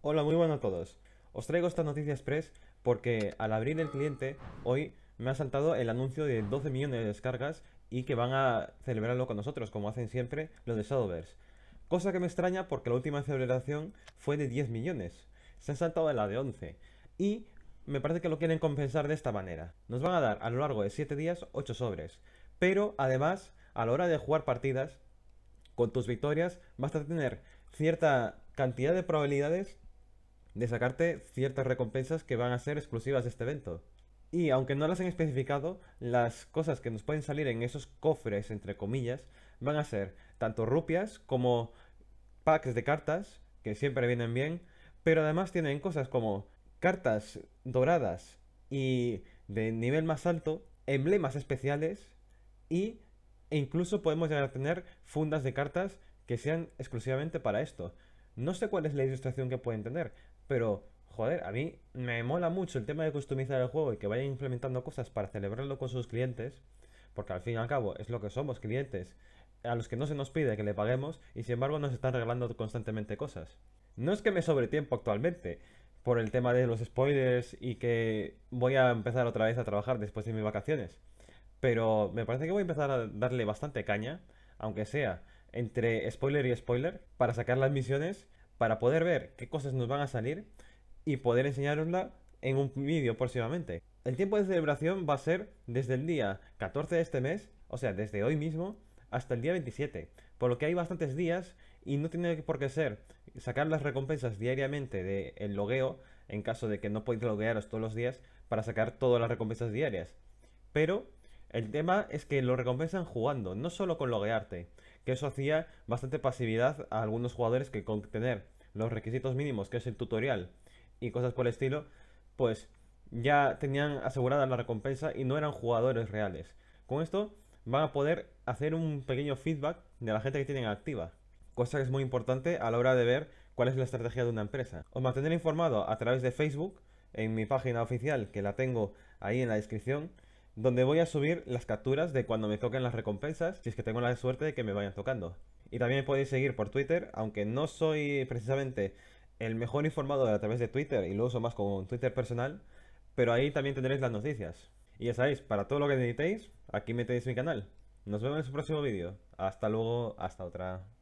Hola, muy buenas a todos. Os traigo esta noticia express porque al abrir el cliente hoy me ha saltado el anuncio de 12 millones de descargas y que van a celebrarlo con nosotros, como hacen siempre los de Shadowverse. Cosa que me extraña porque la última celebración fue de 10 millones. Se ha saltado la de 11. Y me parece que lo quieren compensar de esta manera. Nos van a dar a lo largo de 7 días 8 sobres. Pero además, a la hora de jugar partidas, con tus victorias, vas a tener cierta cantidad de probabilidades de sacarte ciertas recompensas que van a ser exclusivas de este evento. Y aunque no las han especificado, las cosas que nos pueden salir en esos cofres, entre comillas, van a ser tanto rupias como packs de cartas, que siempre vienen bien, pero además tienen cosas como cartas doradas y de nivel más alto, emblemas especiales y, e incluso podemos llegar a tener fundas de cartas que sean exclusivamente para esto. No sé cuál es la ilustración que pueden tener, pero, joder, a mí me mola mucho el tema de customizar el juego y que vayan implementando cosas para celebrarlo con sus clientes, porque al fin y al cabo es lo que somos, clientes, a los que no se nos pide que le paguemos y sin embargo nos están regalando constantemente cosas. No es que me sobre tiempo actualmente, por el tema de los spoilers y que voy a empezar otra vez a trabajar después de mis vacaciones. Pero me parece que voy a empezar a darle bastante caña, aunque sea entre spoiler y spoiler, para sacar las misiones para poder ver qué cosas nos van a salir y poder enseñarosla en un vídeo próximamente. El tiempo de celebración va a ser desde el día 14 de este mes, o sea, desde hoy mismo, hasta el día 27, por lo que hay bastantes días y no tiene por qué ser sacar las recompensas diariamente del el logueo, en caso de que no podáis loguearos todos los días, para sacar todas las recompensas diarias. Pero el tema es que lo recompensan jugando, no solo con loguearte, que eso hacía bastante pasividad a algunos jugadores que con tener los requisitos mínimos, que es el tutorial y cosas por el estilo, pues ya tenían asegurada la recompensa y no eran jugadores reales. Con esto van a poder hacer un pequeño feedback de la gente que tienen activa, cosa que es muy importante a la hora de ver cuál es la estrategia de una empresa. Os mantendré informado a través de Facebook, en mi página oficial que la tengo ahí en la descripción, donde voy a subir las capturas de cuando me toquen las recompensas, si es que tengo la suerte de que me vayan tocando. Y también me podéis seguir por Twitter, aunque no soy precisamente el mejor informado a través de Twitter y lo uso más como un Twitter personal, pero ahí también tendréis las noticias. Y ya sabéis, para todo lo que necesitéis, aquí metéis mi canal. Nos vemos en su próximo vídeo. Hasta luego, hasta otra.